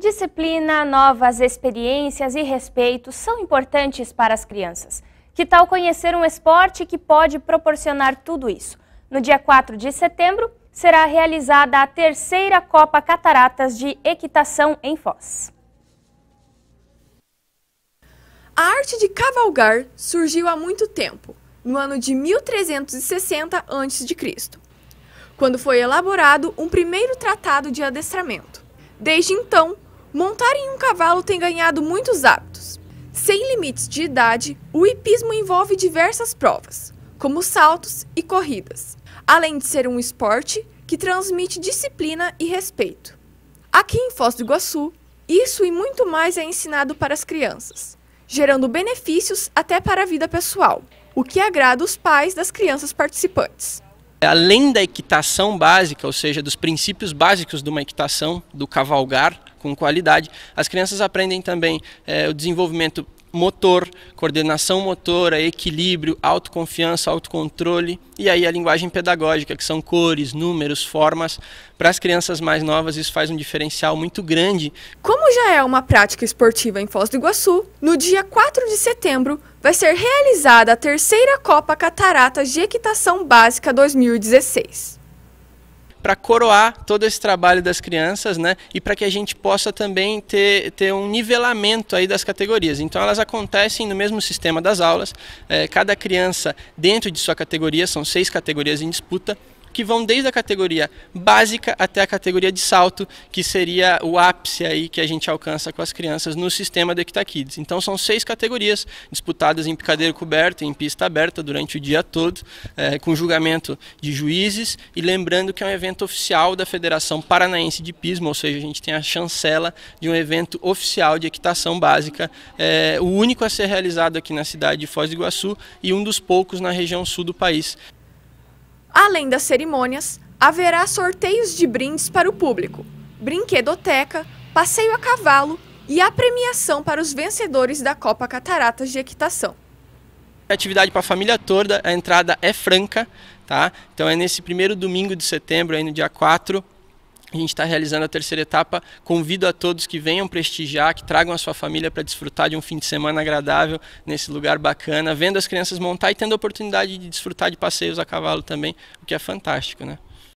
Disciplina, novas experiências e respeito são importantes para as crianças. Que tal conhecer um esporte que pode proporcionar tudo isso? No dia 4 de setembro, será realizada a terceira Copa Cataratas de Equitação em Foz. A arte de cavalgar surgiu há muito tempo, no ano de 1360 a.C., quando foi elaborado um primeiro tratado de adestramento. Desde então, Montar em um cavalo tem ganhado muitos hábitos. Sem limites de idade, o hipismo envolve diversas provas, como saltos e corridas, além de ser um esporte que transmite disciplina e respeito. Aqui em Foz do Iguaçu, isso e muito mais é ensinado para as crianças, gerando benefícios até para a vida pessoal, o que agrada os pais das crianças participantes. Além da equitação básica, ou seja, dos princípios básicos de uma equitação, do cavalgar, com qualidade. As crianças aprendem também é, o desenvolvimento motor, coordenação motora, equilíbrio, autoconfiança, autocontrole e aí a linguagem pedagógica, que são cores, números, formas. Para as crianças mais novas, isso faz um diferencial muito grande. Como já é uma prática esportiva em Foz do Iguaçu, no dia 4 de setembro vai ser realizada a terceira Copa Cataratas de Equitação Básica 2016 para coroar todo esse trabalho das crianças, né? E para que a gente possa também ter, ter um nivelamento aí das categorias. Então elas acontecem no mesmo sistema das aulas. É, cada criança dentro de sua categoria, são seis categorias em disputa, que vão desde a categoria básica até a categoria de salto, que seria o ápice aí que a gente alcança com as crianças no sistema do Equita Kids. Então são seis categorias disputadas em picadeiro coberto, em pista aberta durante o dia todo, é, com julgamento de juízes e lembrando que é um evento oficial da Federação Paranaense de Pismo, ou seja, a gente tem a chancela de um evento oficial de equitação básica, é, o único a ser realizado aqui na cidade de Foz do Iguaçu e um dos poucos na região sul do país. Além das cerimônias, haverá sorteios de brindes para o público, brinquedoteca, passeio a cavalo e a premiação para os vencedores da Copa Cataratas de Equitação. atividade para a família toda, a entrada é franca, tá? Então é nesse primeiro domingo de setembro, aí no dia 4, a gente está realizando a terceira etapa. Convido a todos que venham prestigiar, que tragam a sua família para desfrutar de um fim de semana agradável nesse lugar bacana, vendo as crianças montar e tendo a oportunidade de desfrutar de passeios a cavalo também, o que é fantástico, né?